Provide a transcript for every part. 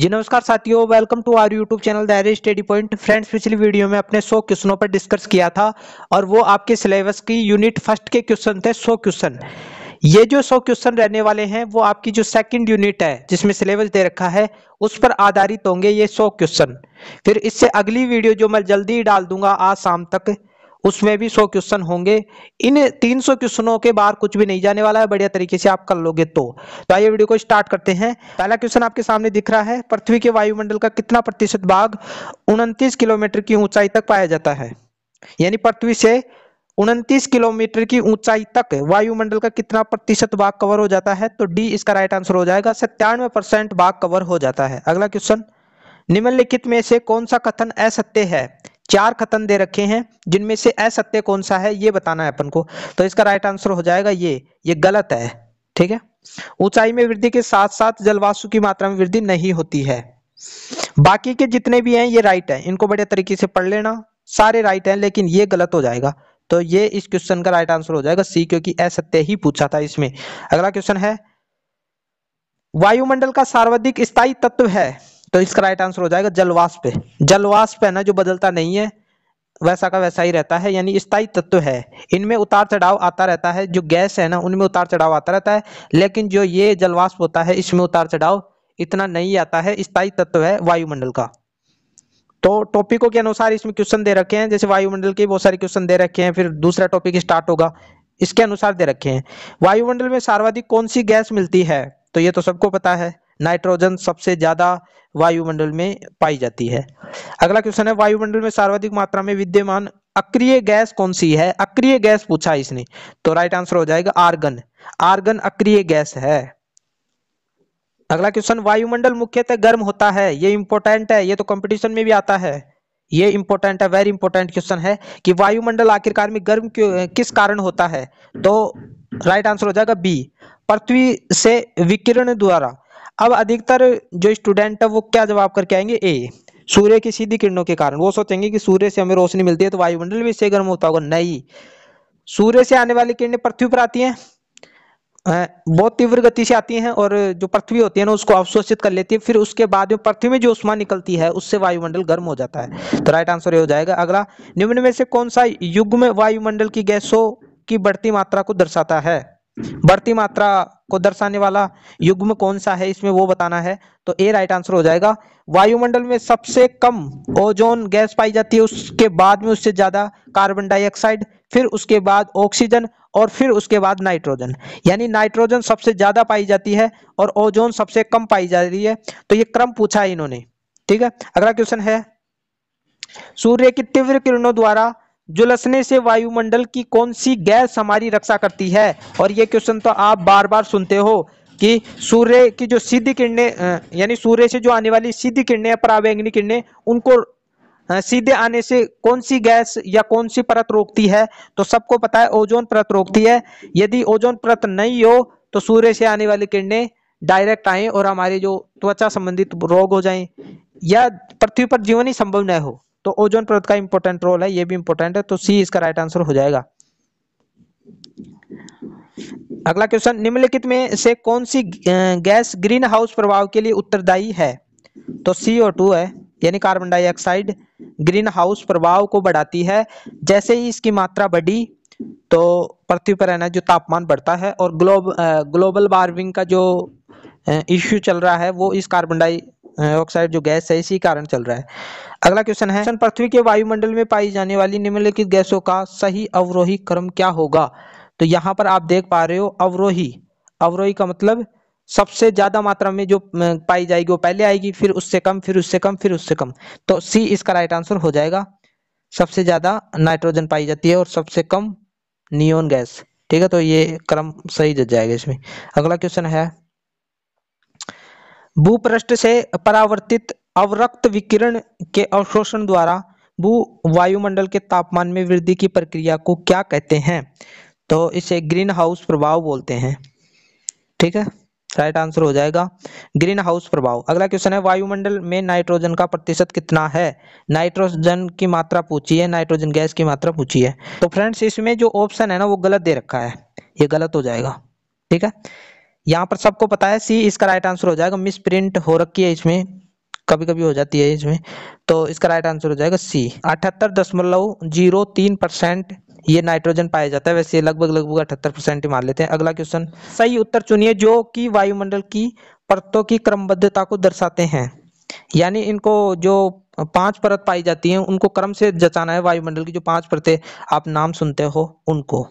जी नमस्कार साथियों welcome to our YouTube channel Dayare study point friends पिछली वीडियो में अपने 100 क्वेश्चनों पर डिस्कस किया था और वो आपके सिलेबस की यूनिट फर्स्ट के क्वेश्चन थे 100 क्वेश्चन ये जो 100 क्वेश्चन रहने वाले हैं वो आपकी जो सेकंड यूनिट है जिसमें सिलेबस दे रखा है उस पर आधारित होंगे ये सौ क्वेश्चन फिर इससे अगली वीडियो जो मैं जल्दी डाल दूंगा आज शाम तक उसमें भी 100 क्वेश्चन होंगे इन 300 क्वेश्चनों के बाहर कुछ भी नहीं जाने वाला है बढ़िया तरीके से आप कर लोगे तो तो आइए वीडियो को स्टार्ट करते हैं पहला क्वेश्चन आपके सामने दिख रहा है पृथ्वी के वायुमंडल का कितना प्रतिशत भाग उनतीस किलोमीटर की ऊंचाई तक पाया जाता है यानी पृथ्वी से उनतीस किलोमीटर की ऊंचाई तक वायुमंडल का कितना प्रतिशत भाग कवर हो जाता है तो डी इसका राइट आंसर हो जाएगा सत्तानवे परसेंट भाग कवर हो जाता है अगला क्वेश्चन निम्नलिखित में से कौन सा कथन असत्य है चार कथन दे रखे हैं जिनमें से असत्य कौन सा है ये बताना है अपन को तो इसका राइट आंसर हो जाएगा ये ये गलत है ठीक है ऊंचाई में वृद्धि के साथ साथ जलवाशु की मात्रा में वृद्धि नहीं होती है बाकी के जितने भी हैं ये राइट है इनको बढ़िया तरीके से पढ़ लेना सारे राइट हैं लेकिन ये गलत हो जाएगा तो ये इस क्वेश्चन का राइट आंसर हो जाएगा सी क्योंकि असत्य ही पूछा था इसमें अगला क्वेश्चन है वायुमंडल का सर्वाधिक स्थायी तत्व है तो इसका राइट आंसर हो जाएगा जलवाष्प जलवाष्प है ना जो बदलता नहीं है वैसा का वैसा ही रहता है यानी स्थायी तत्व है इनमें उतार चढ़ाव आता रहता है जो गैस है ना उनमें उतार चढ़ाव आता रहता है लेकिन जो ये जलवाष्प होता है इसमें उतार चढ़ाव इतना नहीं आता है स्थायी तत्व है वायुमंडल का तो टॉपिकों के अनुसार इसमें क्वेश्चन दे रखे हैं जैसे वायुमंडल के बहुत सारे क्वेश्चन दे रखे हैं फिर दूसरा टॉपिक स्टार्ट होगा इसके अनुसार दे रखे हैं वायुमंडल में सर्वाधिक कौन सी गैस मिलती है तो ये तो सबको पता है नाइट्रोजन सबसे ज़्यादा वायुमंडल में पाई जाती है अगला क्वेश्चन है वायुमंडल में सर्वाधिक मात्रा में विद्यमान अक्रिय गैस कौन सी है अक्रिय गैस पूछा इसने तो राइट आंसर हो जाएगा आर्गन आर्गन अक्रिय गैस है अगला क्वेश्चन वायुमंडल मुख्यतः गर्म होता है ये इंपॉर्टेंट है ये तो कंपटीशन में भी आता है ये इंपॉर्टेंट है वेरी इंपॉर्टेंट क्वेश्चन है कि वायुमंडल आखिरकार में गर्म किस कारण होता है तो राइट आंसर हो जाएगा बी पृथ्वी से विकिरण द्वारा अब अधिकतर जो स्टूडेंट है वो क्या जवाब करके आएंगे ए सूर्य की सीधी किरणों के कारण वो सोचेंगे कि सूर्य से हमें रोशनी मिलती है तो वायुमंडल भी इससे गर्म होता होगा नहीं सूर्य से आने वाली किरणें पृथ्वी पर आती हैं बहुत तीव्र गति से आती हैं और जो पृथ्वी होती है ना उसको अवशोषित कर लेती है फिर उसके बाद में पृथ्वी में जो उष्मा निकलती है उससे वायुमंडल गर्म हो जाता है तो राइट आंसर ये हो जाएगा अगला निम्न में से कौन सा युग में वायुमंडल की गैसों की बढ़ती मात्रा को दर्शाता है बढ़ती मात्रा को दर्शाने वाला युग्म कौन सा है इसमें वो बताना है तो ए राइट आंसर हो जाएगा वायुमंडल में सबसे कम ओजोन गैस पाई जाती है उसके बाद में उससे ज्यादा कार्बन डाइऑक्साइड फिर उसके बाद ऑक्सीजन और फिर उसके बाद नाइट्रोजन यानी नाइट्रोजन सबसे ज्यादा पाई जाती है और ओजोन सबसे कम पाई जा रही है तो ये क्रम पूछा है इन्होंने ठीक है अगला क्वेश्चन है सूर्य की तीव्र किरणों द्वारा जुलसने से वायुमंडल की कौन सी गैस हमारी रक्षा करती है और ये क्वेश्चन तो आप बार बार सुनते हो कि सूर्य की जो सीधी किरणें यानी सूर्य से जो आने वाली सीधी किरणें या परावैंगनी किरणें उनको सीधे आने से कौन सी गैस या कौन सी परत रोकती है तो सबको पता है ओजोन परत रोकती है यदि ओजोन परत नहीं हो तो सूर्य से आने वाली किरणें डायरेक्ट आए और हमारे जो त्वचा संबंधित रोग हो जाए या पृथ्वी पर जीवन ही संभव न हो तो ओजोन परत का इंपॉर्टेंट रोल है ये भी इंपॉर्टेंट है तो सी इसका राइट आंसर हो जाएगा अगला क्वेश्चन निम्नलिखित में से कौन सी गैस ग्रीन हाउस प्रभाव के लिए उत्तरदायी है तो CO2 है यानी कार्बन डाइऑक्साइड ग्रीन हाउस प्रभाव को बढ़ाती है जैसे ही इसकी मात्रा बढ़ी तो पृथ्वी पर रहना जो तापमान बढ़ता है और ग्लोब ग्लोबल वार्मिंग का जो इश्यू चल रहा है वो इस कार्बन डाई ऑक्साइड जो गैस है इसी कारण चल रहा है अगला क्वेश्चन है पृथ्वी के वायुमंडल में पाई जाने वाली निम्नलिखित गैसों का सही अवरोही क्रम क्या होगा तो यहाँ पर आप देख पा रहे हो अवरोही अवरोही का मतलब सबसे ज्यादा मात्रा में जो पाई जाएगी वो पहले आएगी फिर उससे कम फिर उससे कम फिर उससे कम तो सी इसका राइट आंसर हो जाएगा सबसे ज्यादा नाइट्रोजन पाई जाती है और सबसे कम नियोन गैस ठीक है तो ये क्रम सही जज जाएगा इसमें अगला क्वेश्चन है भूपृष्ठ से परावर्तित अवरक्त विकिरण के अवशोषण द्वारा भू वायुमंडल के तापमान में वृद्धि की प्रक्रिया को क्या कहते हैं तो इसे ग्रीन हाउस प्रभाव बोलते हैं ठीक है राइट आंसर हो जाएगा ग्रीन हाउस प्रभाव अगला क्वेश्चन है वायुमंडल में नाइट्रोजन का प्रतिशत कितना है नाइट्रोजन की मात्रा पूछी है नाइट्रोजन गैस की मात्रा पूछी है तो फ्रेंड्स इसमें जो ऑप्शन है ना वो गलत दे रखा है ये गलत हो जाएगा ठीक है यहाँ पर सबको पता है सी इसका राइट आंसर हो जाएगा मिस प्रिंट हो रखी है इसमें कभी कभी हो जाती है इसमें तो इसका राइट आंसर हो जाएगा सी अठहत्तर दशमलव जीरो तीन परसेंट ये नाइट्रोजन पाया जाता है वैसे लगभग लगभग अठहत्तर परसेंट ही मान लेते हैं अगला क्वेश्चन सही उत्तर चुनिए जो कि वायुमंडल की परतों की क्रमबद्धता को दर्शाते हैं यानी इनको जो पांच परत पाई जाती है उनको क्रम से जचाना है वायुमंडल की जो पांच परतें आप नाम सुनते हो उनको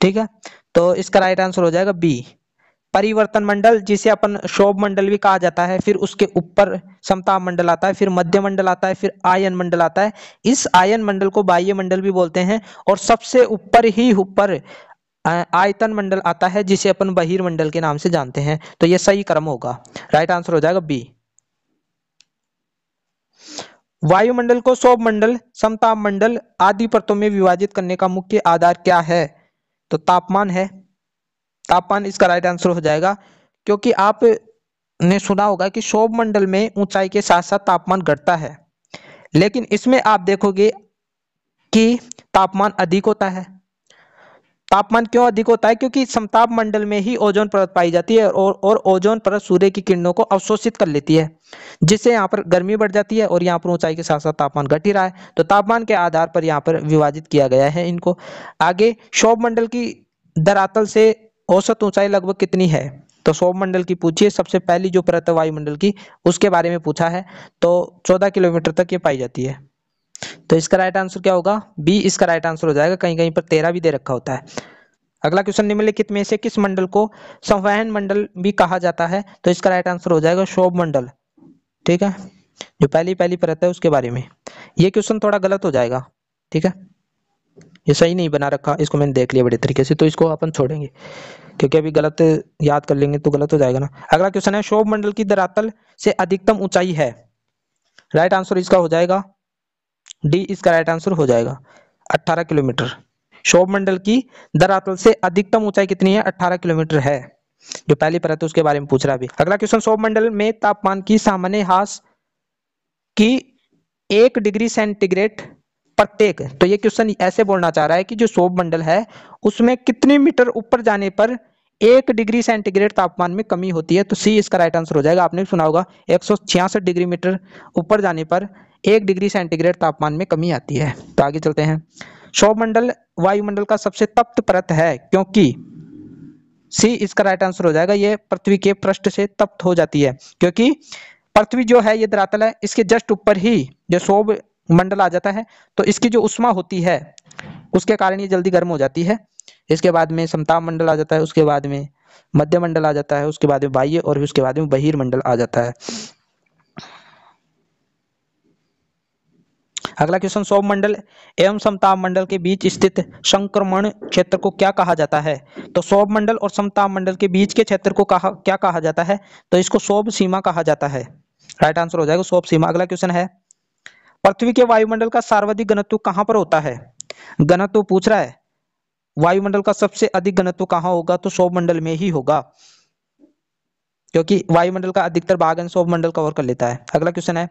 ठीक है तो इसका राइट आंसर हो जाएगा बी परिवर्तन मंडल जिसे अपन शोभ मंडल भी कहा जाता है फिर उसके ऊपर समता मंडल आता है फिर मध्य मंडल आता है फिर आयन मंडल आता है इस आयन मंडल को बाह्य मंडल भी बोलते हैं और सबसे ऊपर ही ऊपर आयतन मंडल आता है जिसे अपन बहिर्मंडल के नाम से जानते हैं तो यह सही क्रम होगा राइट आंसर हो जाएगा बी वायुमंडल को शोभ मंडल समताप मंडल आदि परतों में विभाजित करने का मुख्य आधार क्या है तो तापमान है तापमान इसका राइट आंसर हो जाएगा क्योंकि आपने सुना होगा कि शोभ मंडल में ऊंचाई के साथ साथ तापमान घटता है लेकिन इसमें आप देखोगे कि तापमान अधिक होता है तापमान क्यों अधिक होता है क्योंकि समताप मंडल में ही ओजोन परत पाई जाती है और और ओजोन परत सूर्य की किरणों को अवशोषित कर लेती है जिससे यहाँ पर गर्मी बढ़ जाती है और यहाँ पर ऊंचाई के साथ साथ तापमान घट ही रहा है तो तापमान के आधार पर यहाँ पर विभाजित किया गया है इनको आगे शोभ मंडल की धरातल से औसत ऊंचाई लगभग कितनी है तो सौ मंडल की पूछिए सबसे पहली जो परत है वायुमंडल की उसके बारे में पूछा है तो 14 किलोमीटर तक ये पाई जाती है तो इसका राइट आंसर क्या होगा बी इसका राइट आंसर हो जाएगा कहीं कहीं पर तेरह भी दे रखा होता है अगला क्वेश्चन निम्नलिखित में से किस मंडल को संवहन मंडल भी कहा जाता है तो इसका राइट आंसर हो जाएगा शोभ मंडल ठीक है जो पहली पहली परत है उसके बारे में ये क्वेश्चन थोड़ा गलत हो जाएगा ठीक है ये सही नहीं बना रखा इसको मैंने देख लिया बड़े तरीके से तो इसको अपन छोड़ेंगे क्योंकि अभी गलत याद कर लेंगे तो गलत हो जाएगा ना अगला क्वेश्चन है शोभ मंडल की दरातल से अधिकतम ऊंचाई है राइट आंसर इसका हो जाएगा डी इसका राइट आंसर हो जाएगा 18 किलोमीटर शोभ मंडल की दरातल से अधिकतम ऊंचाई कितनी है 18 किलोमीटर है जो पहली परत है उसके बारे में पूछ रहा अभी अगला क्वेश्चन शोभ मंडल में तापमान की सामान्य हास की एक डिग्री सेंटीग्रेड प्रत्येक तो ये क्वेश्चन ऐसे बोलना चाह रहा है कि जो सोप मंडल है उसमें कितने मीटर ऊपर जाने पर एक डिग्री सेंटीग्रेड तापमान में कमी होती है तो सी इसका राइट आंसर हो जाएगा आपने सुना होगा एक डिग्री मीटर ऊपर जाने पर एक डिग्री सेंटीग्रेड तापमान में कमी आती है तो आगे चलते हैं मंडल वायुमंडल का सबसे तप्त परत है क्योंकि सी इसका राइट आंसर हो जाएगा ये पृथ्वी के पृष्ठ से तप्त हो जाती है क्योंकि पृथ्वी जो है ये धरातल है इसके जस्ट ऊपर ही जो सोब मंडल आ जाता है तो इसकी जो उष्मा होती है उसके कारण ये जल्दी गर्म हो जाती है इसके बाद में समताप मंडल आ जाता है उसके बाद में मध्य मंडल आ जाता है उसके बाद में बाह्य और उसके बाद में बहिर्मंडल आ जाता है अगला क्वेश्चन सौ मंडल एवं समताप मंडल के बीच स्थित संक्रमण क्षेत्र को क्या कहा जाता है तो सौ मंडल और समताप मंडल के बीच के क्षेत्र को कहा क्या कहा जाता है तो इसको सौ सीमा कहा जाता है राइट आंसर हो जाएगा सौ सीमा अगला क्वेश्चन है पृथ्वी के वायुमंडल का सर्वाधिक घनत्व कहाँ पर होता है घनत्व पूछ रहा है वायुमंडल का सबसे अधिक घनत्व कहाँ होगा तो मंडल में ही होगा क्योंकि वायुमंडल का अधिकतर भाग मंडल कवर कर लेता है अगला क्वेश्चन है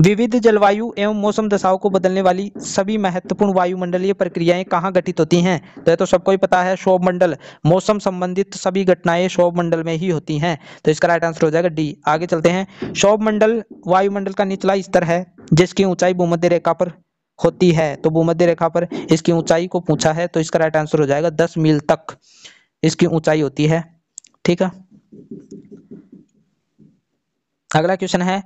विविध जलवायु एवं मौसम दशाओं को बदलने वाली सभी महत्वपूर्ण वायुमंडलीय प्रक्रियाएं कहाँ घटित होती हैं तो ये तो सबको ही पता है शोभ मंडल मौसम संबंधित सभी घटनाएं शोभ मंडल में ही होती हैं तो इसका राइट आंसर हो जाएगा डी आगे चलते हैं शोभ मंडल वायुमंडल का निचला स्तर है जिसकी ऊंचाई भूमध्य रेखा पर होती है तो भूमध्य रेखा पर इसकी ऊंचाई को पूछा है तो इसका राइट आंसर हो जाएगा दस मील तक इसकी ऊंचाई होती है ठीक है अगला क्वेश्चन है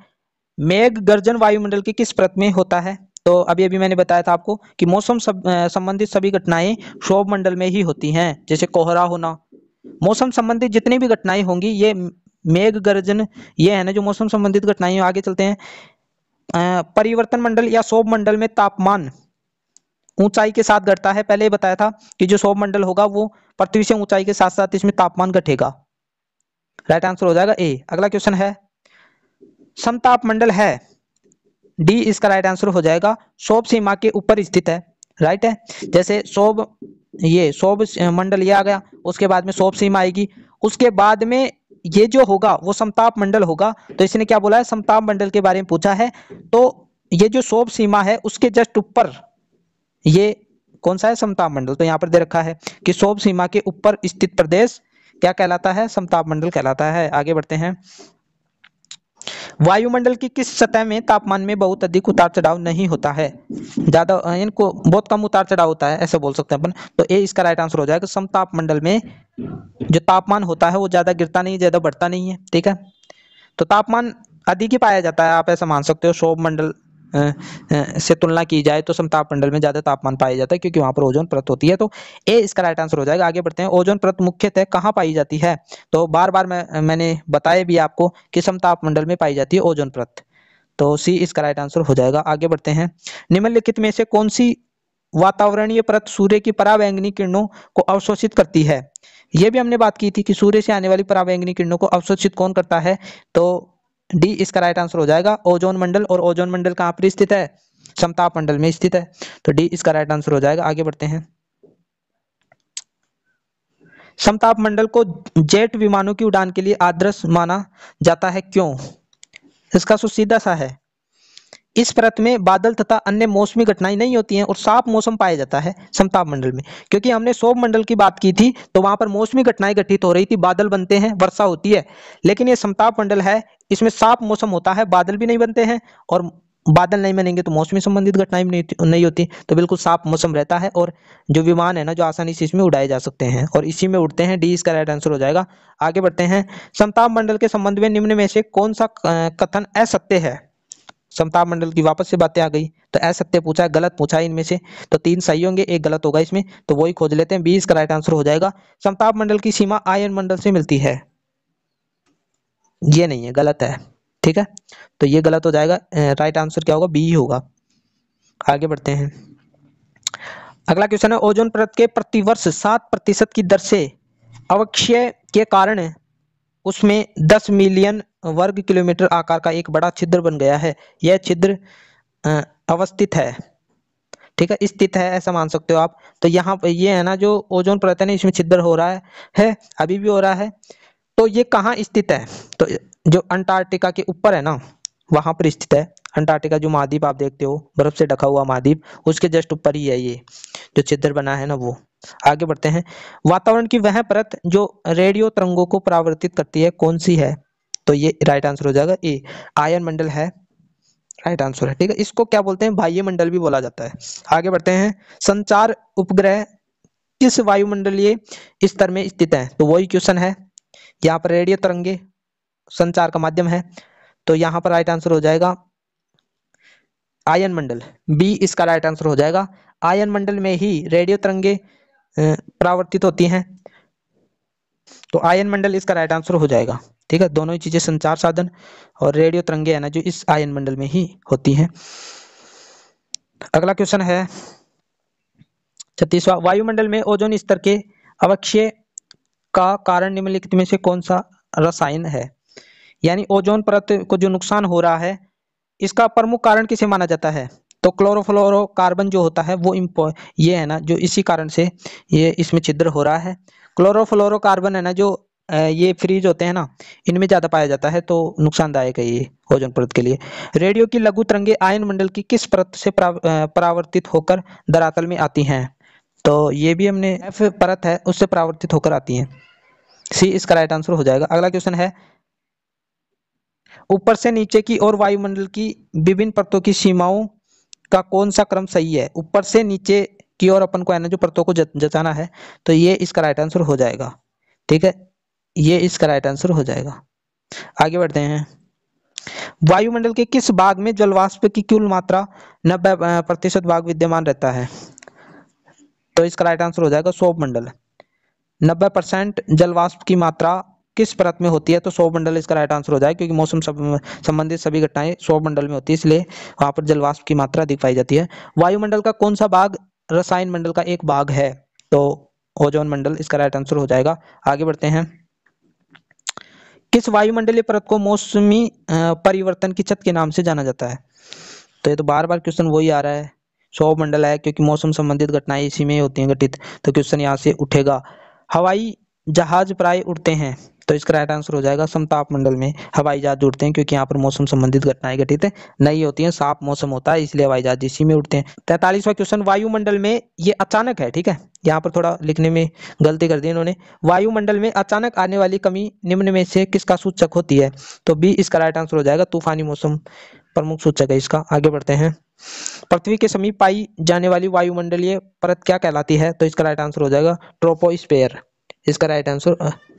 मेघ गर्जन वायुमंडल के किस प्रत में होता है तो अभी अभी मैंने बताया था आपको कि मौसम सब संबंधित सभी घटनाएं शोभ मंडल में ही होती हैं जैसे कोहरा होना मौसम संबंधित जितनी भी घटनाएं होंगी ये मेघ गर्जन ये है ना जो मौसम संबंधित घटनाएं आगे चलते हैं परिवर्तन मंडल या शोभ मंडल में तापमान ऊंचाई के साथ घटता है पहले बताया था कि जो शोभ मंडल होगा वो पृथ्वी से ऊंचाई के साथ साथ इसमें तापमान घटेगा राइट आंसर हो जाएगा ए अगला क्वेश्चन है समताप मंडल है डी इसका राइट आंसर हो जाएगा शोभ सीमा के ऊपर स्थित है राइट है जैसे शोभ ये शोभ मंडल ये आ गया उसके बाद में शोभ सीमा आएगी उसके बाद में ये जो होगा वो समताप मंडल होगा तो इसने क्या बोला है समताप मंडल के बारे में पूछा है तो ये जो शोभ सीमा है उसके जस्ट ऊपर ये कौन सा है समताप मंडल तो यहाँ पर दे रखा है कि शोभ सीमा के ऊपर स्थित प्रदेश क्या कहलाता है समताप मंडल कहलाता है आगे बढ़ते हैं वायुमंडल की किस सतह में तापमान में बहुत अधिक उतार चढ़ाव नहीं होता है ज्यादा इनको बहुत कम उतार चढ़ाव होता है ऐसा बोल सकते हैं अपन तो ए इसका राइट आंसर हो जाएगा समताप मंडल में जो तापमान होता है वो ज्यादा गिरता नहीं ज्यादा बढ़ता नहीं है ठीक है तो तापमान अधिक ही पाया जाता है आप ऐसा मान सकते हो शोभ मंडल से तुलना की जाए तो समताप मंडल में ज़्यादा तापमान पाया जाता है क्योंकि वहां पर ओजोन परत होती है तो ए इसका राइट आंसर हो जाएगा आगे बढ़ते हैं ओजोन परत मुख्यतः कहाँ पाई जाती है तो बार बार मैं मैंने बताया भी आपको कि समताप मंडल में पाई जाती है ओजोन परत तो सी इसका राइट आंसर हो जाएगा आगे बढ़ते हैं निम्नलिखित में से कौन सी वातावरणीय परत सूर्य की परावैंगनी किरणों को अवशोषित करती है यह भी हमने बात की थी कि सूर्य से आने वाली परावैंगनी किरणों को अवशोषित कौन करता है तो डी इसका राइट आंसर हो जाएगा ओजोन मंडल और ओजोन मंडल कहां पर स्थित है समताप मंडल में स्थित है तो डी इसका राइट आंसर हो जाएगा आगे बढ़ते हैं समताप मंडल को जेट विमानों की उड़ान के लिए आदर्श माना जाता है क्यों इसका सो तो सीधा सा है इस परत में बादल तथा अन्य मौसमी घटनाएं नहीं होती हैं और साफ मौसम पाया जाता है समताप मंडल में क्योंकि हमने सोप मंडल की बात की थी तो वहां पर मौसमी घटनाएं घटित हो रही थी बादल बनते हैं वर्षा होती है लेकिन ये समताप मंडल है इसमें साफ मौसम होता है बादल भी नहीं बनते हैं और बादल नहीं बनेंगे तो मौसमी संबंधित घटनाएं नहीं नहीं होती तो बिल्कुल साफ मौसम रहता है और जो विमान है ना जो आसानी से इसमें उड़ाए जा सकते हैं और इसी में उड़ते हैं डी इसका राइट आंसर हो जाएगा आगे बढ़ते हैं समताप मंडल के संबंध में निम्न में से कौन सा कथन असत्य है समता मंडल की वापस से बातें आ गई तो असत्य पूछा है गलत पूछा है इनमें से तो तीन सही होंगे एक गलत होगा इसमें तो वही खोज लेते हैं बीस का राइट आंसर हो जाएगा समताप मंडल की सीमा आयन मंडल से मिलती है ये नहीं है गलत है ठीक है तो ये गलत हो जाएगा राइट आंसर क्या होगा बी होगा आगे बढ़ते हैं अगला क्वेश्चन है ओजोन परत के प्रतिवर्ष सात प्रतिशत की दर से अवक्षय के कारण उसमें 10 मिलियन वर्ग किलोमीटर आकार का एक बड़ा छिद्र बन गया है यह छिद्र अवस्थित है ठीक है स्थित है ऐसा मान सकते हो आप तो यहाँ पर ये है ना जो ओजोन परत है इसमें छिद्र हो रहा है, है अभी भी हो रहा है तो ये कहाँ स्थित है तो जो अंटार्कटिका के ऊपर है ना वहां पर स्थित है अंटार्कटिका जो महाद्वीप आप देखते हो बर्फ से ढका हुआ महाद्वीप उसके जस्ट ऊपर ही है ये जो छिद्र बना है ना वो आगे बढ़ते हैं वातावरण की वह परत जो रेडियो तरंगों को परावर्तित करती है कौन सी है तो ये राइट आंसर हो जाएगा ए आयन मंडल है राइट आंसर है ठीक है इसको क्या बोलते हैं बाह्य मंडल भी बोला जाता है आगे बढ़ते हैं संचार उपग्रह किस वायुमंडलीय स्तर में स्थित है तो वही क्वेश्चन है यहाँ पर रेडियो तरंगे संचार का माध्यम है तो यहाँ पर राइट आंसर हो जाएगा आयन मंडल बी इसका राइट आंसर हो जाएगा आयन मंडल में ही रेडियो तरंगे परावर्तित होती हैं तो आयन मंडल इसका राइट आंसर हो जाएगा ठीक है दोनों ही चीजें संचार साधन और रेडियो तरंगे है ना जो इस आयन मंडल में ही होती हैं अगला क्वेश्चन है छत्तीसवा वायुमंडल में ओजोन स्तर के अवक्षय का कारण निम्नलिखित में से कौन सा रसायन है यानी ओजोन परत को जो नुकसान हो रहा है इसका प्रमुख कारण किसे माना जाता है तो क्लोरोफ्लोरो कार्बन जो होता है वो इम्पो ये है ना जो इसी कारण से ये इसमें छिद्र हो रहा है क्लोरोफ्लोरो कार्बन है ना जो ये फ्रीज होते हैं ना इनमें ज़्यादा पाया जाता है तो नुकसानदायक है ये ओजोन परत के लिए रेडियो की लघु तरंगे आयन मंडल की किस परत से परावर्तित होकर दरातल में आती हैं तो ये भी हमने एफ परत है उससे परावर्तित होकर आती हैं सी इसका राइट आंसर हो जाएगा अगला क्वेश्चन है ऊपर से नीचे की और वायुमंडल की विभिन्न परतों की सीमाओं का कौन सा क्रम सही है ऊपर से नीचे की ओर अपन को एनर्जी परतों को जताना है तो ये इसका राइट आंसर हो जाएगा ठीक है ये इसका राइट आंसर हो जाएगा आगे बढ़ते हैं वायुमंडल के किस भाग में जलवाष्प की कुल मात्रा नब्बे प्रतिशत भाग विद्यमान रहता है तो इसका राइट आंसर हो जाएगा सोप मंडल नब्बे परसेंट जलवाष्प की मात्रा किस परत में होती है तो सौ मंडल इसका राइट आंसर हो जाए क्योंकि मौसम संबंधित सभी घटनाएं सौ मंडल में होती है इसलिए वहां पर जलवाष्प की मात्रा अधिक पाई जाती है वायुमंडल का कौन सा भाग रसायन मंडल का एक भाग है तो ओजोन मंडल इसका राइट आंसर हो जाएगा आगे बढ़ते हैं किस वायुमंडलीय परत को मौसमी परिवर्तन की छत के नाम से जाना जाता है तो ये तो बार बार क्वेश्चन वही आ रहा है सौ मंडल है क्योंकि मौसम संबंधित घटनाएं इसी में होती हैं घटित तो क्वेश्चन यहाँ से उठेगा हवाई जहाज प्राय उड़ते हैं तो इसका राइट आंसर हो जाएगा समताप मंडल में हवाई जहाज उड़ते हैं क्योंकि यहाँ पर मौसम संबंधित घटनाएं घटित नहीं होती है साफ मौसम होता है इसलिए हवाई जहाज इसी में उड़ते हैं तैतालीसवा क्वेश्चन वायुमंडल में ये अचानक है ठीक है यहाँ पर थोड़ा लिखने में गलती कर दी इन्होंने वायुमंडल में अचानक आने वाली कमी निम्न में से किसका सूचक होती है तो बी इसका राइट आंसर हो जाएगा तूफानी मौसम प्रमुख सूचक है इसका आगे बढ़ते हैं पृथ्वी के समीप पाई जाने वाली वायुमंडलीय परत क्या कहलाती है तो इसका राइट आंसर हो जाएगा ट्रोपोस्पेयर इसका राइट आंसर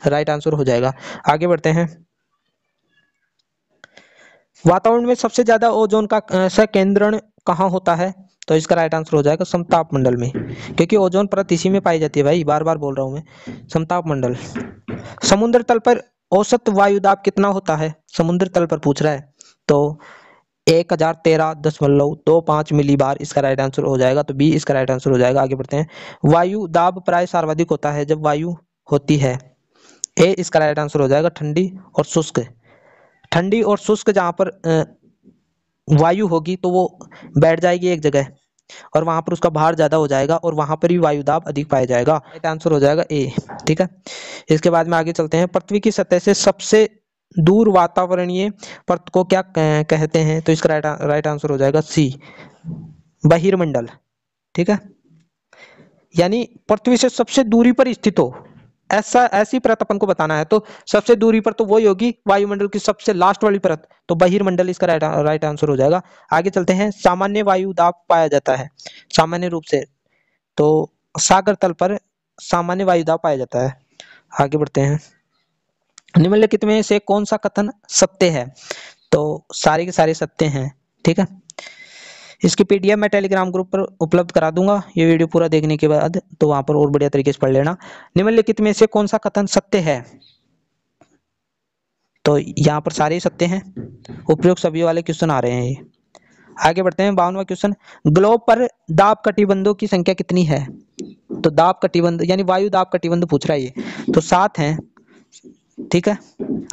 राइट आंसर हो जाएगा आगे बढ़ते हैं वातावरण में सबसे ज्यादा ओजोन का uh, सकेंद्रण कहाँ होता है तो इसका राइट आंसर हो जाएगा समताप मंडल में क्योंकि ओजोन परत इसी में पाई जाती है भाई बार बार बोल रहा हूं मैं समताप मंडल समुद्र तल पर औसत वायु दाब कितना होता है समुद्र तल पर पूछ रहा है तो एक हजार तेरह दशमलव दो पांच मिली बार इसका राइट आंसर हो जाएगा तो बी इसका राइट आंसर हो जाएगा आगे बढ़ते हैं वायु दाब प्राय सर्वाधिक होता है जब वायु होती है ए इसका राइट आंसर हो जाएगा ठंडी और शुष्क ठंडी और शुष्क जहाँ पर वायु होगी तो वो बैठ जाएगी एक जगह और वहां पर उसका भार ज्यादा हो जाएगा और वहां पर भी वायु दाब अधिक पाया जाएगा राइट आंसर हो जाएगा ए ठीक है इसके बाद में आगे चलते हैं पृथ्वी की सतह से सबसे दूर वातावरणीय पर्त को क्या कहते हैं तो इसका राइट राइट आंसर हो जाएगा सी बहिर्मंडल ठीक है यानी पृथ्वी से सबसे दूरी पर स्थित हो ऐसा ऐसी परत अपन को बताना है तो सबसे दूरी पर तो वही होगी वायुमंडल की सबसे लास्ट वाली परत तो बहिर्मंडल इसका राइट राइट आंसर हो जाएगा आगे चलते हैं सामान्य वायु दाब पाया जाता है सामान्य रूप से तो सागर तल पर सामान्य वायु दाब पाया जाता है आगे बढ़ते हैं निम्नलिखित में से कौन सा कथन सत्य है तो सारे के सारे सत्य हैं ठीक है इसकी पीडीएफ मैं टेलीग्राम ग्रुप पर उपलब्ध करा दूंगा ये वीडियो पूरा देखने के बाद तो वहां पर और बढ़िया तरीके से पढ़ लेना निम्नलिखित में से कौन सा कथन सत्य है तो यहाँ पर सारे सत्य हैं उपयोग सभी वाले क्वेश्चन आ रहे हैं ये आगे बढ़ते हैं बावनवा क्वेश्चन ग्लोब पर दाब कटिबंधों की संख्या कितनी है तो दाब कटिबंध यानी वायु दाब कटिबंध पूछ रहा है ये तो सात हैं ठीक है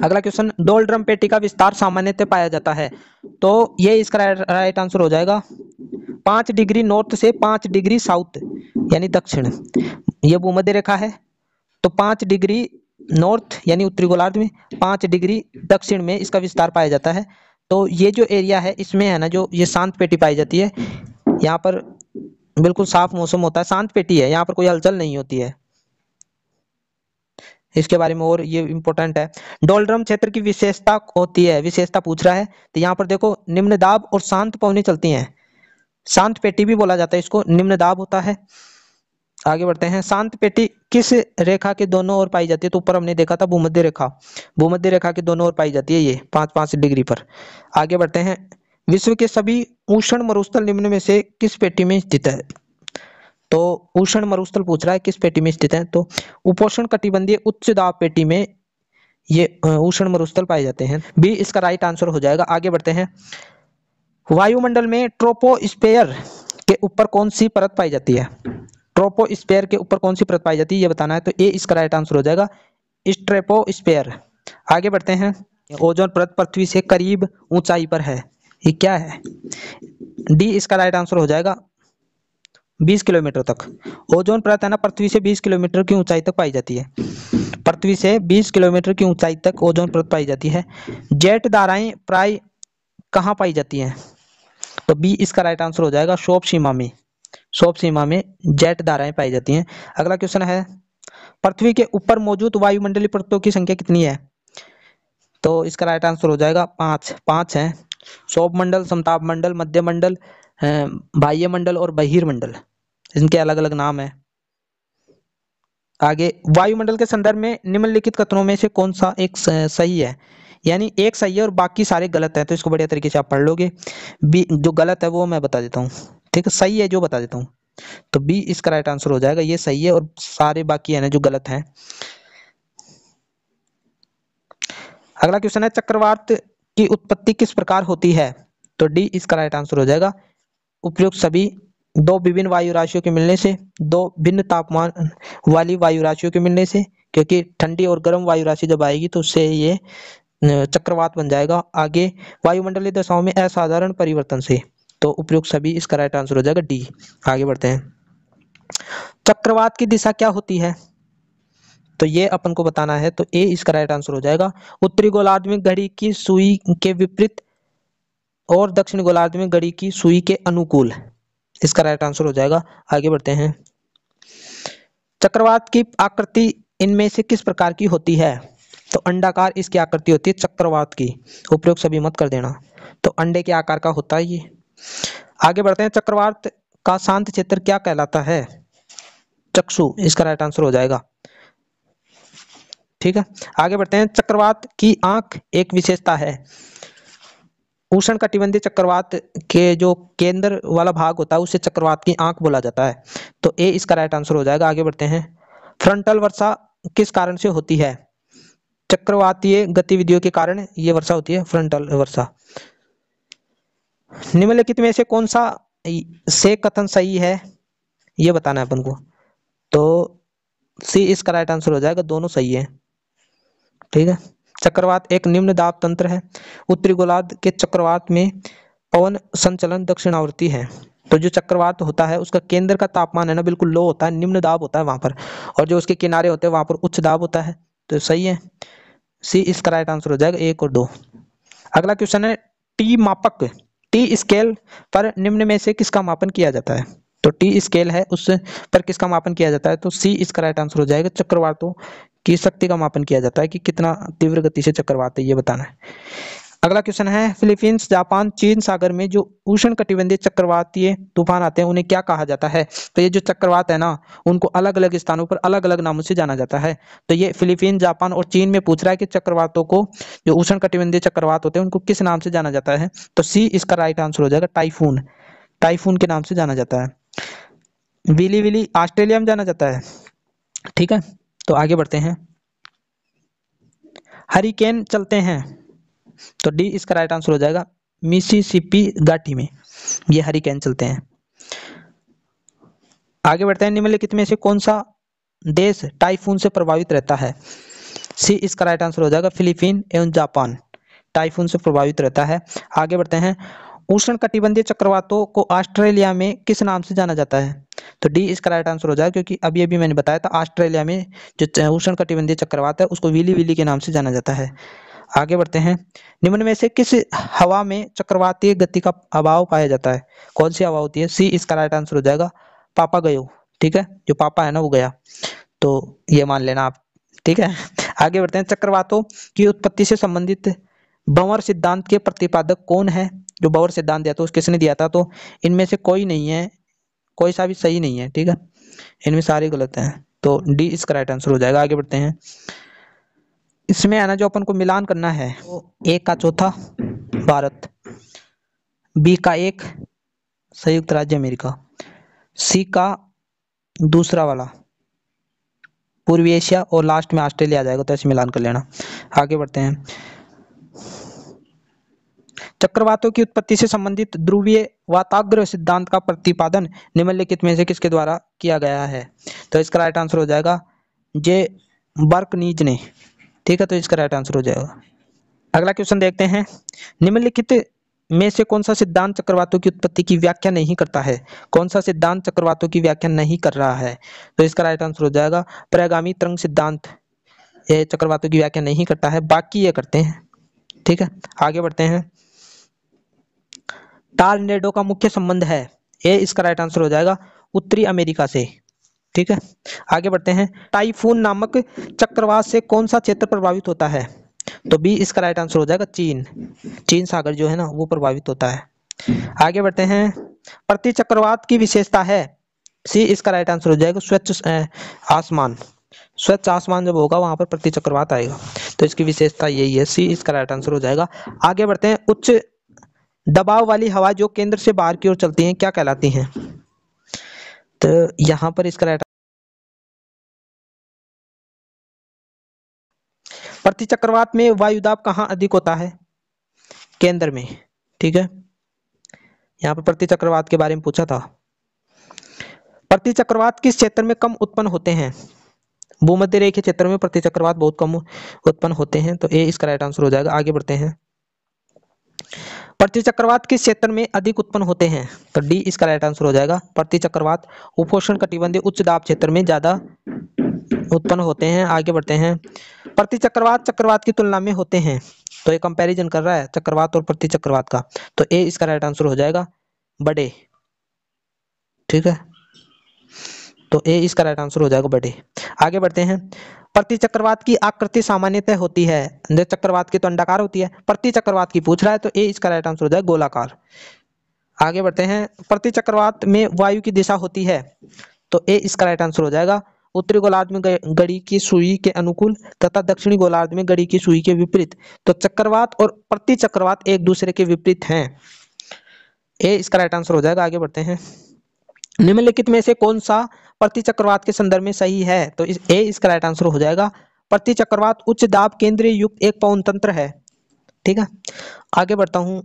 अगला क्वेश्चन डोलड्रम ड्रम पेटी का विस्तार सामान्यतः पाया जाता है तो ये इसका राइट आंसर हो जाएगा पांच डिग्री नॉर्थ से पांच डिग्री साउथ यानी दक्षिण ये भूमध्य रेखा है तो पांच डिग्री नॉर्थ यानी उत्तरी गोलार्ध में पांच डिग्री दक्षिण में इसका विस्तार पाया जाता है तो ये जो एरिया है इसमें है ना जो ये शांत पेटी पाई जाती है यहाँ पर बिल्कुल साफ मौसम होता है शांत पेटी है यहाँ पर कोई हलचल नहीं होती है इसके बारे में और ये इंपॉर्टेंट है डोलड्रम क्षेत्र की विशेषता होती है विशेषता पूछ रहा है तो यहाँ पर देखो निम्न दाब और शांत पवनी चलती हैं शांत पेटी भी बोला जाता है इसको निम्न दाब होता है आगे बढ़ते हैं शांत पेटी किस रेखा के दोनों ओर पाई जाती है तो ऊपर हमने देखा था भूमध्य रेखा भूमध्य रेखा के दोनों ओर पाई जाती है ये पांच पांच डिग्री पर आगे बढ़ते हैं विश्व के सभी उष्ण मरुस्थल निम्न में से किस पेटी में स्थित है तो उष्ण मरुस्थल पूछ रहा है किस पेटी में स्थित है तो उपोषण कटिबंधीय उच्च दाब पेटी में ये उष्ण मरुस्थल पाए जाते हैं बी इसका राइट आंसर हो जाएगा आगे बढ़ते हैं वायुमंडल में ट्रोपोस्पेयर के ऊपर कौन सी परत पाई जाती है ट्रोपोस्पेयर के ऊपर कौन सी परत पाई जाती है ये बताना है तो ए इसका राइट आंसर हो जाएगा स्ट्रेपोस्पेयर आगे बढ़ते हैं ओजोन परत पृथ्वी से करीब ऊंचाई पर है ये क्या है डी इसका राइट आंसर हो जाएगा 20 किलोमीटर तक ओजोन परत है ना पृथ्वी से 20 किलोमीटर की ऊंचाई तक पाई जाती है पृथ्वी से 20 किलोमीटर की ऊंचाई तक ओजोन परत पाई जाती है जेट दाराएं प्राय कहाँ पाई जाती हैं तो बी इसका राइट आंसर हो जाएगा शोप सीमा में शोप सीमा में जेट दाराएं पाई जाती हैं अगला क्वेश्चन है पृथ्वी के ऊपर मौजूद वायुमंडली परतों की संख्या कितनी है तो इसका राइट आंसर हो जाएगा पाँच पाँच है शोभ मंडल समताप मंडल मध्य मंडल बाह्य मंडल और बहिर्मंडल इनके अलग अलग नाम है आगे वायुमंडल के संदर्भ में निम्नलिखित कथनों में से कौन सा एक सही है यानी एक सही है और बाकी सारे गलत हैं तो इसको बढ़िया तरीके से आप पढ़ लोगे बी जो गलत है वो मैं बता देता हूँ ठीक है सही है जो बता देता हूँ तो बी इसका राइट आंसर हो जाएगा ये सही है और सारे बाकी है ना जो गलत हैं अगला क्वेश्चन है चक्रवात की उत्पत्ति किस प्रकार होती है तो डी इसका राइट आंसर हो जाएगा उपयुक्त सभी दो विभिन्न वायु राशियों के मिलने से दो भिन्न तापमान वाली वायु राशियों के मिलने से क्योंकि ठंडी और गर्म वायु राशि जब आएगी तो उससे ये चक्रवात बन जाएगा आगे वायुमंडलीय दशाओं में असाधारण परिवर्तन से तो उपयुक्त सभी इसका राइट आंसर हो जाएगा डी आगे बढ़ते हैं चक्रवात की दिशा क्या होती है तो ये अपन को बताना है तो ए इसका राइट आंसर हो जाएगा उत्तरी गोलार्ध में घड़ी की सुई के विपरीत और दक्षिण गोलार्ध में घड़ी की सुई के अनुकूल है इसका राइट आंसर हो जाएगा आगे बढ़ते हैं चक्रवात की आकृति इनमें से किस प्रकार की होती है तो अंडाकार इसकी आकृति होती है चक्रवात की उपयोग सभी मत कर देना तो अंडे के आकार का होता है ये आगे बढ़ते हैं चक्रवात का शांत क्षेत्र क्या कहलाता है चक्षु इसका राइट आंसर हो जाएगा ठीक है आगे बढ़ते हैं चक्रवात की आंख एक विशेषता है उष्ण कटिबंधी चक्रवात के जो केंद्र वाला भाग होता है उसे चक्रवात की आंख बोला जाता है तो ए इसका राइट आंसर हो जाएगा आगे बढ़ते हैं फ्रंटल वर्षा किस कारण से होती है चक्रवातीय गतिविधियों के कारण ये वर्षा होती है फ्रंटल वर्षा निम्नलिखित में से कौन सा से कथन सही है ये बताना है अपन को तो सी इसका राइट आंसर हो जाएगा दोनों सही है ठीक है चक्रवात एक निम्न दाब तंत्र है उत्तरी गोलार्ध के चक्रवात में पवन संचलन दक्षिण आवृत्ति है तो जो चक्रवात होता है उसका केंद्र का तापमान है ना बिल्कुल लो होता है निम्न दाब होता है वहां पर और जो उसके किनारे होते हैं वहां पर उच्च दाब होता है तो सही है सी इसका राइट आंसर हो जाएगा एक और दो अगला क्वेश्चन है टी मापक टी स्केल पर निम्न में से किसका मापन किया जाता है तो टी स्केल है उस पर किसका मापन किया जाता है तो सी इसका राइट आंसर हो जाएगा चक्रवातों की शक्ति का मापन किया जाता है कि कितना तीव्र गति से चक्रवात है ये बताना है अगला क्वेश्चन है फिलीपींस जापान चीन सागर में जो उष्ण कटिबंधीय चक्रवातीय तूफान आते हैं उन्हें क्या कहा जाता है तो ये जो चक्रवात है ना उनको अलग अलग स्थानों पर अलग अलग नामों से जाना जाता है तो ये फिलीपींस जापान और चीन में पूछ रहा है कि चक्रवातों को जो उष्ण कटिबंधीय चक्रवात होते हैं उनको किस नाम से जाना जाता है तो सी इसका राइट आंसर हो जाएगा टाइफून टाइफून के नाम से जाना जाता है विली विली ऑस्ट्रेलिया में जाना जाता है ठीक है तो आगे बढ़ते हैं हरिकेन चलते हैं तो डी इसका राइट आंसर हो जाएगा मिसिसिपी घाटी में ये हरिकेन चलते हैं आगे बढ़ते हैं निम्नलिखित में से कौन सा देश टाइफून से प्रभावित रहता है सी इसका राइट आंसर हो जाएगा फिलीपीन एवं जापान टाइफून से प्रभावित रहता है आगे बढ़ते हैं उष्ण कटिबंधीय चक्रवातों को ऑस्ट्रेलिया में किस नाम से जाना जाता है तो डी इसका राइट आंसर हो जाएगा क्योंकि अभी अभी मैंने बताया था ऑस्ट्रेलिया में जो उष्ण कटिबंधीय चक्रवात है उसको विली विली के नाम से जाना जाता है आगे बढ़ते हैं निम्न में से किस हवा में चक्रवातीय गति का अभाव पाया जाता है कौन सी हवा होती है सी इसका राइट आंसर हो जाएगा पापा गयो ठीक है जो पापा है ना वो गया तो ये मान लेना आप ठीक है आगे बढ़ते हैं चक्रवातों की उत्पत्ति से संबंधित बंवर सिद्धांत के प्रतिपादक कौन है जो बौर सिद्धांत दिया था उस किसने दिया था तो इनमें से कोई नहीं है कोई सा भी सही नहीं है ठीक है इनमें सारे गलत हैं तो डी इसका राइट आंसर हो जाएगा आगे बढ़ते हैं इसमें है ना जो अपन को मिलान करना है ए का चौथा भारत बी का एक संयुक्त राज्य अमेरिका सी का दूसरा वाला पूर्वी एशिया और लास्ट में ऑस्ट्रेलिया आ जाएगा तो ऐसे मिलान कर लेना आगे बढ़ते हैं चक्रवातों की उत्पत्ति से संबंधित ध्रुवीय वाताग्र सिद्धांत का प्रतिपादन निम्नलिखित में से किसके द्वारा किया गया है तो इसका राइट आंसर हो जाएगा जे बर्कनीज ने ठीक है तो इसका राइट आंसर हो जाएगा अगला क्वेश्चन देखते हैं निम्नलिखित में से कौन सा सिद्धांत चक्रवातों की उत्पत्ति की व्याख्या नहीं करता है कौन सा सिद्धांत चक्रवातों की व्याख्या नहीं कर रहा है तो इसका राइट आंसर हो जाएगा प्रयागामी तरंग सिद्धांत ये चक्रवातों की व्याख्या नहीं करता है बाकी ये करते हैं ठीक है आगे बढ़ते हैं टालनेडो का मुख्य संबंध है ये इसका राइट आंसर हो जाएगा उत्तरी अमेरिका से ठीक है आगे बढ़ते हैं टाइफून नामक चक्रवात से कौन सा क्षेत्र प्रभावित होता है तो बी इसका राइट आंसर हो जाएगा चीन चीन सागर जो है ना वो प्रभावित होता है आगे बढ़ते हैं प्रति चक्रवात की विशेषता है सी इसका राइट आंसर हो जाएगा स्वच्छ आसमान स्वच्छ आसमान जब होगा वहां पर प्रति चक्रवात आएगा तो इसकी विशेषता यही है सी इसका राइट आंसर हो जाएगा आगे बढ़ते हैं उच्च दबाव वाली हवा जो केंद्र से बाहर की ओर चलती है क्या कहलाती है तो यहां पर इसका राइट प्रति चक्रवात में वायुदाब कहां अधिक होता है केंद्र में ठीक है यहाँ पर प्रति चक्रवात के बारे में पूछा था प्रति चक्रवात किस क्षेत्र में कम उत्पन्न होते हैं भूमध्य रेखीय क्षेत्र में प्रति चक्रवात बहुत कम उत्पन्न होते हैं तो ये इसका राइट आंसर हो जाएगा आगे बढ़ते हैं प्रति चक्रवात किस क्षेत्र में अधिक उत्पन्न होते हैं तो डी इसका राइट आंसर हो जाएगा प्रति चक्रवात उपोषण कटिबंधीय उच्च दाब क्षेत्र में ज्यादा उत्पन्न होते हैं आगे बढ़ते हैं प्रति चक्रवात चक्रवात की तुलना में होते हैं तो ये कंपैरिजन कर रहा है चक्रवात और प्रति चक्रवात का तो ए इसका राइट आंसर हो जाएगा बड़े ठीक है तो ए इसका राइट आंसर हो जाएगा बड़े आगे बढ़ते हैं प्रति चक्रवात की आकृति सामान्यतः होती है जो चक्रवात की तो अंडाकार होती है प्रति चक्रवात की पूछ रहा है तो ए इसका राइट आंसर हो जाए गोलाकार आगे बढ़ते हैं प्रति चक्रवात में वायु की दिशा होती है तो ए इसका राइट आंसर हो जाएगा उत्तरी गोलार्ध में गड़ी की सुई के अनुकूल तथा दक्षिणी गोलार्ध में गड़ी की सुई के विपरीत तो चक्रवात और प्रति चक्रवात एक दूसरे के विपरीत हैं ए इसका राइट आंसर हो जाएगा आगे बढ़ते हैं निम्नलिखित में से कौन सा प्रति चक्रवात के संदर्भ में सही है तो इस ए इसका राइट आंसर हो जाएगा प्रति चक्रवात उच्च दाब केंद्रीय युक्त एक पवन तंत्र है ठीक है आगे बढ़ता हूँ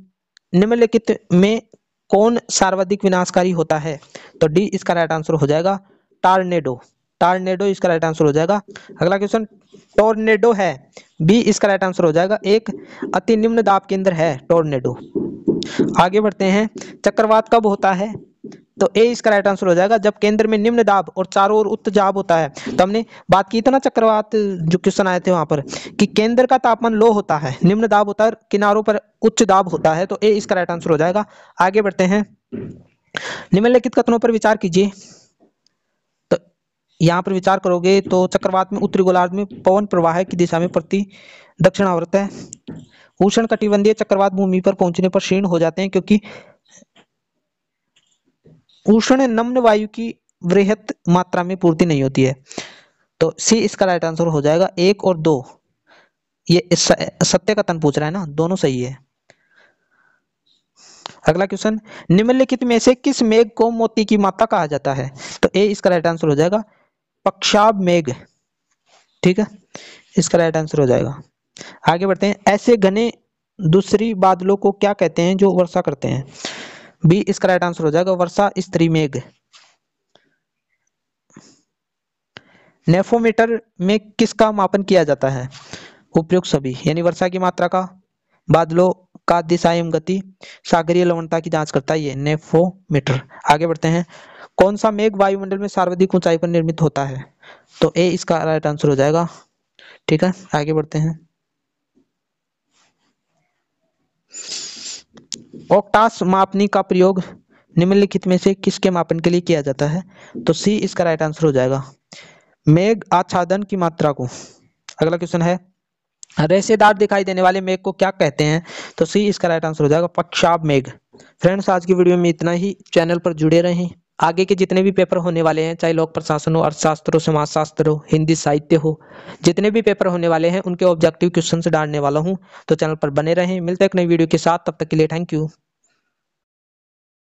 निम्नलिखित में कौन सर्वाधिक विनाशकारी होता है तो डी इसका राइट आंसर हो जाएगा टार्नेडो टार्नेडो इसका राइट आंसर हो जाएगा अगला क्वेश्चन टोर्नेडो है बी इसका राइट आंसर हो जाएगा एक अति निम्न दाब केंद्र है टोर्नेडो आगे बढ़ते हैं चक्रवात कब होता है तो ए इसका राइट आंसर हो जाएगा जब केंद्र में निम्न दाब और चारों ओर उच्च जाब होता है तो हमने बात की था ना चक्रवात जो क्वेश्चन आए थे वहां पर कि केंद्र का तापमान लो होता है निम्न दाब होता है किनारों पर उच्च दाब होता है तो ए इसका राइट आंसर हो जाएगा आगे बढ़ते हैं निम्नलिखित कथनों पर विचार कीजिए तो यहाँ पर विचार करोगे तो चक्रवात में उत्तरी गोलार्ध में पवन प्रवाह की दिशा में प्रति दक्षिणावर्त है उष्ण कटिबंधीय चक्रवात भूमि पर पहुंचने पर क्षीण हो जाते हैं क्योंकि उष्ण नम्न वायु की वृहत मात्रा में पूर्ति नहीं होती है तो सी इसका राइट आंसर हो जाएगा एक और दो ये सत्य कथन पूछ रहा है ना दोनों सही है अगला क्वेश्चन निम्नलिखित में से किस मेघ को मोती की माता कहा जाता है तो ए इसका राइट आंसर हो जाएगा पक्षाब मेघ ठीक है इसका राइट आंसर हो जाएगा आगे बढ़ते हैं ऐसे घने दूसरी बादलों को क्या कहते हैं जो वर्षा करते हैं बी इसका राइट आंसर हो जाएगा वर्षा स्त्री मेघ नेफोमीटर में किसका मापन किया जाता है उपयुक्त सभी यानी वर्षा की मात्रा का बादलों का दिशा एवं गति सागरीय लवणता की जांच करता है ये नेफोमीटर आगे बढ़ते हैं कौन सा मेघ वायुमंडल में सर्वाधिक ऊंचाई पर निर्मित होता है तो ए इसका राइट आंसर हो जाएगा ठीक है आगे बढ़ते हैं ओक्टास मापनी का प्रयोग निम्नलिखित में से किसके मापन के लिए किया जाता है तो सी इसका राइट आंसर हो जाएगा मेघ आच्छादन की मात्रा को अगला क्वेश्चन है रेसेदार दिखाई देने वाले मेघ को क्या कहते हैं तो सी इसका राइट आंसर हो जाएगा पक्षाब मेघ फ्रेंड्स आज की वीडियो में इतना ही चैनल पर जुड़े रहें आगे के जितने भी पेपर होने वाले हैं चाहे लोक प्रशासन हो अर्थशास्त्र हो समाजशास्त्र हो हिंदी साहित्य हो जितने भी पेपर होने वाले हैं उनके ऑब्जेक्टिव क्वेश्चन डालने वाला हूँ तो चैनल पर बने रहें मिलते हैं एक नई वीडियो के साथ तब तक के लिए थैंक यू